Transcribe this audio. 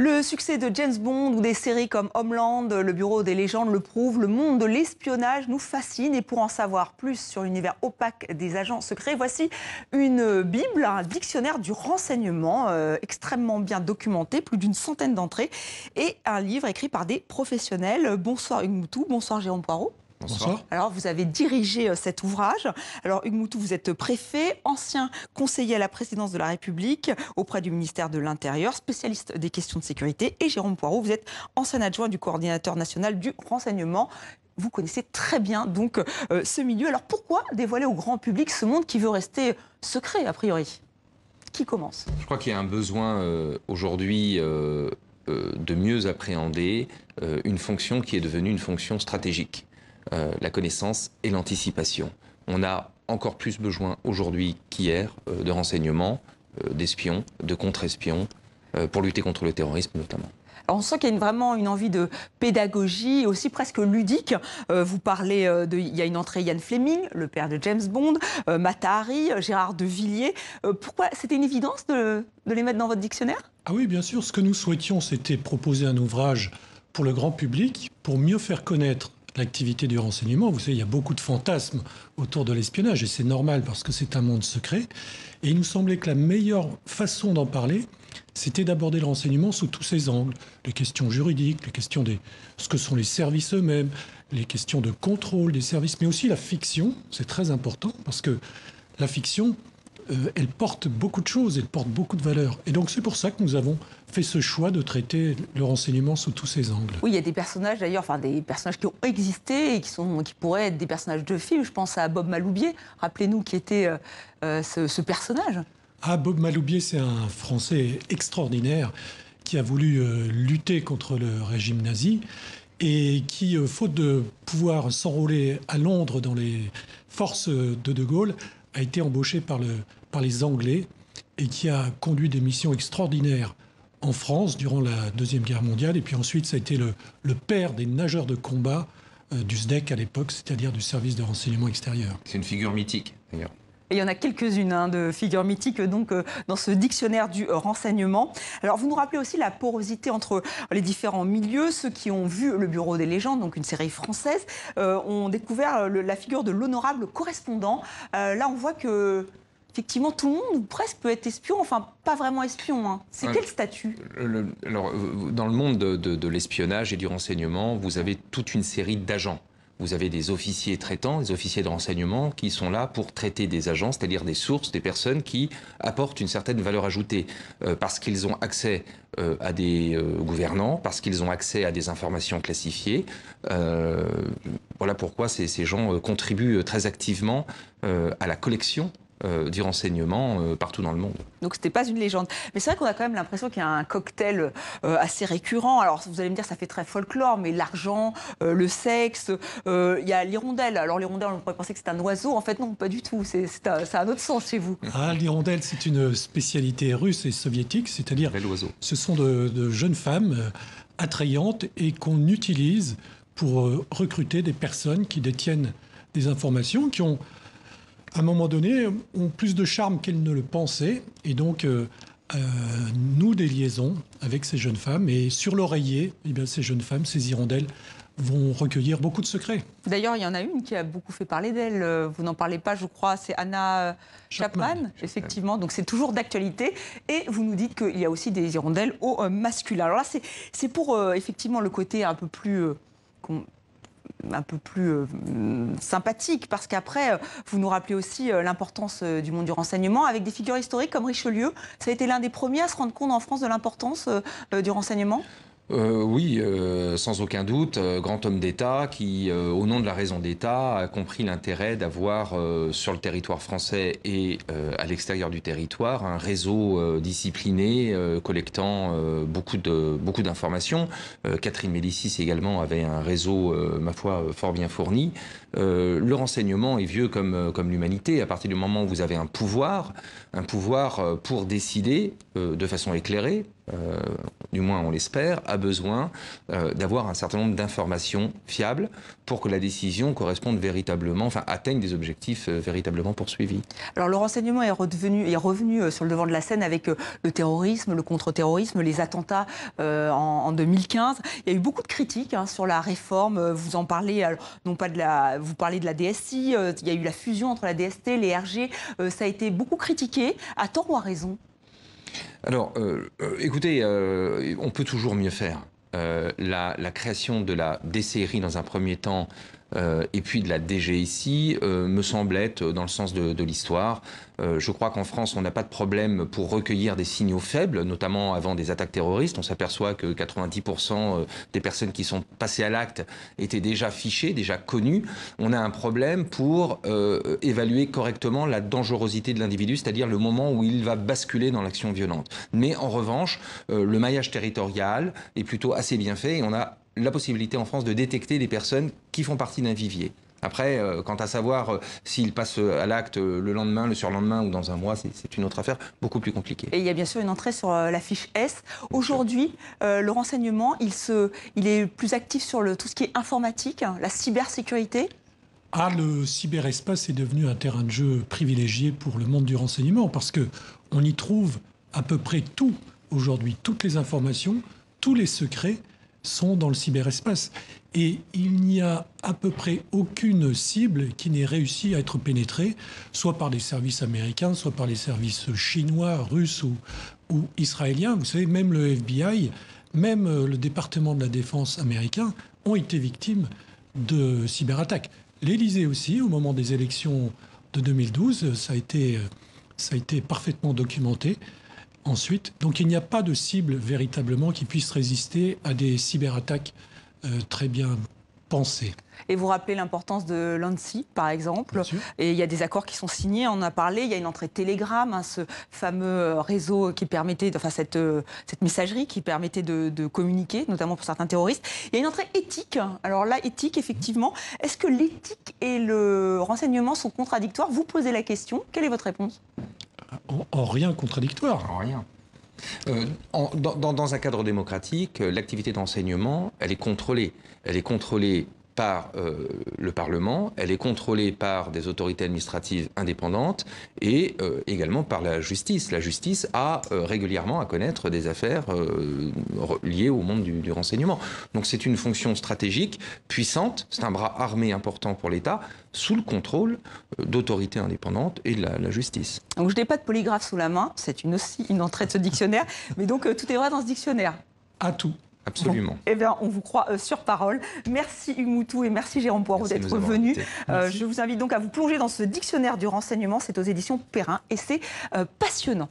Le succès de James Bond ou des séries comme Homeland, le Bureau des légendes le prouve, le monde de l'espionnage nous fascine et pour en savoir plus sur l'univers opaque des agents secrets, voici une Bible, un dictionnaire du renseignement euh, extrêmement bien documenté, plus d'une centaine d'entrées, et un livre écrit par des professionnels. Bonsoir Hugues bonsoir Jérôme Poirot. Bonsoir. Alors, vous avez dirigé euh, cet ouvrage. Alors, Hugues Moutou, vous êtes préfet, ancien conseiller à la présidence de la République auprès du ministère de l'Intérieur, spécialiste des questions de sécurité. Et Jérôme Poirot, vous êtes ancien adjoint du coordinateur national du renseignement. Vous connaissez très bien donc euh, ce milieu. Alors, pourquoi dévoiler au grand public ce monde qui veut rester secret, a priori Qui commence Je crois qu'il y a un besoin euh, aujourd'hui. de mieux appréhender une fonction qui est devenue une fonction stratégique. Euh, la connaissance et l'anticipation. On a encore plus besoin aujourd'hui qu'hier euh, de renseignements, euh, d'espions, de contre-espions, pour lutter contre le terrorisme notamment. on sent qu'il y a vraiment une envie de pédagogie, aussi presque ludique. vous parlez de, il y a une entrée Yann Fleming, le père de James Bond, euh, Matari, Gérard de Villiers. pourquoi c'était une évidence de, de, les mettre dans votre dictionnaire Ah oui, bien sûr. Ce que nous souhaitions, c'était proposer un ouvrage pour le grand public, pour mieux faire connaître l'activité du renseignement. Vous savez, il y a beaucoup de fantasmes autour de l'espionnage et c'est normal parce que c'est un monde secret. Et il nous semblait que la meilleure façon d'en parler, c'était d'aborder le renseignement sous tous ses angles. Les questions juridiques, les questions de ce que sont les services eux-mêmes, les questions de contrôle des services, mais aussi la fiction, c'est très important parce que la fiction euh, elle porte beaucoup de choses, elle porte beaucoup de valeurs. Et donc c'est pour ça que nous avons fait ce choix de traiter le renseignement sous tous ses angles. Oui, il y a des personnages d'ailleurs, enfin des personnages qui ont existé et qui, pourraient être des personnages de films. Je pense à Bob Maloubier, rappelez-nous qui était euh, euh, ce, personnage. Ah, Bob Maloubier, c'est un Français extraordinaire qui a voulu lutter contre le régime nazi et qui, faute de pouvoir s'enrôler à Londres dans les forces de De Gaulle, a été embauché par, le, par les Anglais et qui a conduit des missions extraordinaires en France durant la Deuxième Guerre mondiale. Et puis ensuite, ça a été le, père des nageurs de combat euh, du SDEC à l'époque, c'est-à-dire du service de renseignement extérieur. C'est une figure mythique, d'ailleurs. Et il y en a quelques-unes hein, de figures mythiques donc, euh, dans ce dictionnaire du euh, renseignement. Alors, vous nous rappelez aussi la porosité entre les différents milieux. Ceux qui ont vu Le Bureau des légendes, donc une série française, euh, ont découvert la figure de l'honorable correspondant. là, on voit que effectivement, tout le monde ou presque peut être espion, enfin pas vraiment espion. Hein. C'est quel statut Alors, dans le monde de l'espionnage et du renseignement, vous avez toute une série d'agents vous avez des officiers traitants, des officiers de renseignement qui sont là pour traiter des agents, c'est-à-dire des sources, des personnes qui apportent une certaine valeur ajoutée euh, parce qu'ils ont accès euh, à des euh, gouvernants, parce qu'ils ont accès à des informations classifiées. voilà pourquoi ces, ces gens contribuent très activement à la collection euh, du euh, partout dans le monde. Donc ce n'était pas une légende. Mais c'est vrai qu'on a quand même l'impression qu'il y a un cocktail euh, assez récurrent. Alors vous allez me dire, ça fait très folklore, mais l'argent, euh, le sexe, il y a l'hirondelle. Alors l'hirondelle, on pourrait penser que c'est un oiseau. En fait, non, pas du tout. C'est un, un, autre sens chez vous. Ah, l'hirondelle, c'est une spécialité russe et soviétique, c'est-à-dire ce sont de jeunes femmes attrayantes et qu'on utilise pour recruter des personnes qui détiennent des informations, qui ont à un moment donné, ont plus de charme qu'elles ne le pensaient. Et donc, euh, euh, nous des liaisons avec ces jeunes femmes. Et sur l'oreiller, eh ces jeunes femmes, ces hirondelles, vont recueillir beaucoup de secrets. D'ailleurs, il y en a une qui a beaucoup fait parler d'elle. Euh, vous n'en parlez pas, je crois. C'est Anna Chapman, effectivement. Donc, c'est toujours d'actualité. Et vous nous dites qu'il y a aussi des hirondelles au masculin. Alors là, c'est pour, effectivement, le côté un peu plus un peu plus euh, sympathique, parce qu'après, euh, vous nous rappelez aussi euh, l'importance du monde du renseignement, avec des figures historiques comme Richelieu. Ça a été l'un des premiers à se rendre compte en France de l'importance du renseignement euh, oui, euh, sans aucun doute, euh, grand homme d'État qui, au nom de la raison d'État, a compris l'intérêt d'avoir sur le territoire français et à l'extérieur du territoire un réseau discipliné collectant beaucoup de beaucoup d'informations. Catherine Médicis également avait un réseau, ma foi, fort bien fourni. le renseignement est vieux comme l'humanité. À partir du moment où vous avez un pouvoir, un pouvoir pour décider de façon éclairée, euh, du moins on l'espère, a besoin euh, d'avoir un certain nombre d'informations fiables pour que la décision corresponde véritablement, enfin atteigne des objectifs euh, véritablement poursuivis. Alors le renseignement est, redevenu, est revenu sur le devant de la scène avec le terrorisme, le contre-terrorisme, les attentats en, 2015. Il y a eu beaucoup de critiques hein, sur la réforme. Vous en parlez, non pas de la, vous parlez de la DSI. il y a eu la fusion entre la DST, les RG. ça a été beaucoup critiqué, à tort ou à raison alors, euh, euh, écoutez, euh, on peut toujours mieux faire. la, création de la DCRI dans un premier temps euh, et puis de la DG ici euh, me semble être dans le sens de, l'histoire. Euh, je crois qu'en France, on n'a pas de problème pour recueillir des signaux faibles, notamment avant des attaques terroristes. On s'aperçoit que 90% des personnes qui sont passées à l'acte étaient déjà fichées, déjà connues. On a un problème pour évaluer correctement la dangerosité de l'individu, c'est-à-dire le moment où il va basculer dans l'action violente. Mais en revanche, le maillage territorial est plutôt assez bien fait et on a la possibilité en France de détecter les personnes qui font partie d'un vivier. Après, euh, quant à savoir euh, s'ils passent euh, à l'acte le lendemain, le surlendemain ou dans un mois, c'est une autre affaire, beaucoup plus compliquée. Et il y a bien sûr une entrée sur la fiche S. Aujourd'hui, le renseignement, il, se, il est plus actif sur le, tout ce qui est informatique, hein, la cybersécurité. Ah, le cyberespace est devenu un terrain de jeu privilégié pour le monde du renseignement parce que on y trouve à peu près tout aujourd'hui, toutes les informations, tous les secrets sont dans le cyberespace. Et il n'y a à peu près aucune cible qui n'ait réussi à être pénétrée, soit par les services américains, soit par les services chinois, russes ou, israéliens. Vous savez, même le FBI, même euh, le département de la défense américain ont été victimes de cyberattaques. L'Élysée aussi, au moment des élections de 2012, ça a été, euh, ça a été parfaitement documenté ensuite. Donc il n'y a pas de cible véritablement qui puisse résister à des cyberattaques euh, très bien pensées. Et vous rappelez l'importance de l'ANSI, par exemple. Et il y a des accords qui sont signés, on en a parlé. Il y a une entrée Telegram, hein, ce fameux euh, réseau qui permettait, enfin cette, euh, cette messagerie qui permettait de, de, communiquer, notamment pour certains terroristes. Il y a une entrée éthique. Alors là, éthique, effectivement. Est-ce que l'éthique et le renseignement sont contradictoires Vous posez la question. Quelle est votre réponse en, rien contradictoire. En rien. Euh, dans, dans, un cadre démocratique, l'activité d'enseignement, elle est contrôlée. Elle est contrôlée par euh, le Parlement, elle est contrôlée par des autorités administratives indépendantes et euh, également par la justice. La justice a euh, régulièrement à connaître des affaires liées au monde du, renseignement. Donc c'est une fonction stratégique puissante, c'est un bras armé important pour l'État, sous le contrôle d'autorités indépendantes et de la, justice. Donc je n'ai pas de polygraphe sous la main, c'est une aussi une entrée de ce dictionnaire, mais donc tout est vrai dans ce dictionnaire. À tout. Absolument. eh bien, on vous croit euh, sur parole. Merci Umutu et merci Jérôme Poirot d'être venu. Euh, je vous invite donc à vous plonger dans ce dictionnaire du renseignement. C'est aux éditions Perrin et c'est euh, passionnant.